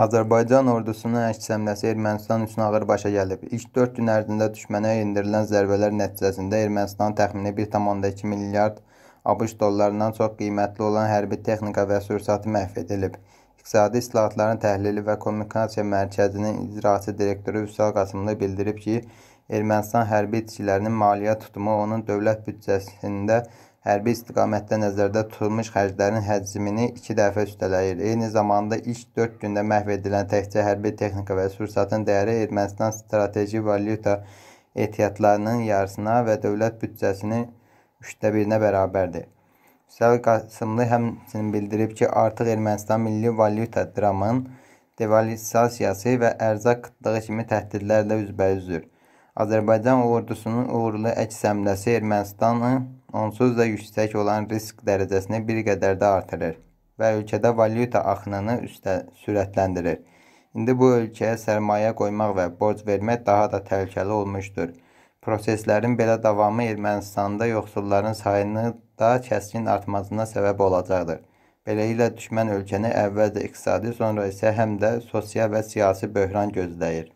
Azərbaycan ordusunun əks-həmləsi Ermənistan üçün ağır başa gəlib. İlk 4 gün ərzində düşmənə endirilən zərbələr nəticəsində Ermənistan təxmini 1.2 milyard ABŞ dollarından çox qiymətli olan hərbi texnika və sursatı məhv edilib. İqtisadi islahatların təhlili və kommunikasiya mərkəzinin icraçı direktoru Vüsal Qasımlı bildirib ki, Ermənistan hərbi itkilərinin maliyyə tutumu onun dövlət büdcəsində hərbi istiqamətdə nəzərdə tutulmuş xərclərin həcmini iki dəfə üstələyir. Eyni zamanda ilk 4 gündə məhv edilən təkcə hərbi texnika və resursatın dəyəri Ermənistan strateji valyuta ehtiyatlarının yarısına və dövlət büdcəsinin üçdə birinə bərabərdir. Üstəlik Qasımlı həmçinin bildirib ki, artıq Ermənistan milli valyuta dramın devalisasiyası və ərzaq qıtlığı kimi təhdidlərlə üzbəüzdür. Azərbaycan ordusunun uğurlu əks həmləsi Ermənistanı onsuz da yüksək olan risk dərəcəsini bir qədər də artırır və ölkədə valyuta axınını üstə sürətləndirir. İndi bu ölkəyə sərmayə qoymaq və borc vermək daha da təhlükəli olmuşdur. Proseslərin belə davamı Ermənistanda yoxsulların sayını da kəskin artmasına səbəb olacaqdır. Beləliklə düşmən ölkəni əvvəlcə iqtisadi, sonra isə həm də sosial və siyasi böhran gözləyir.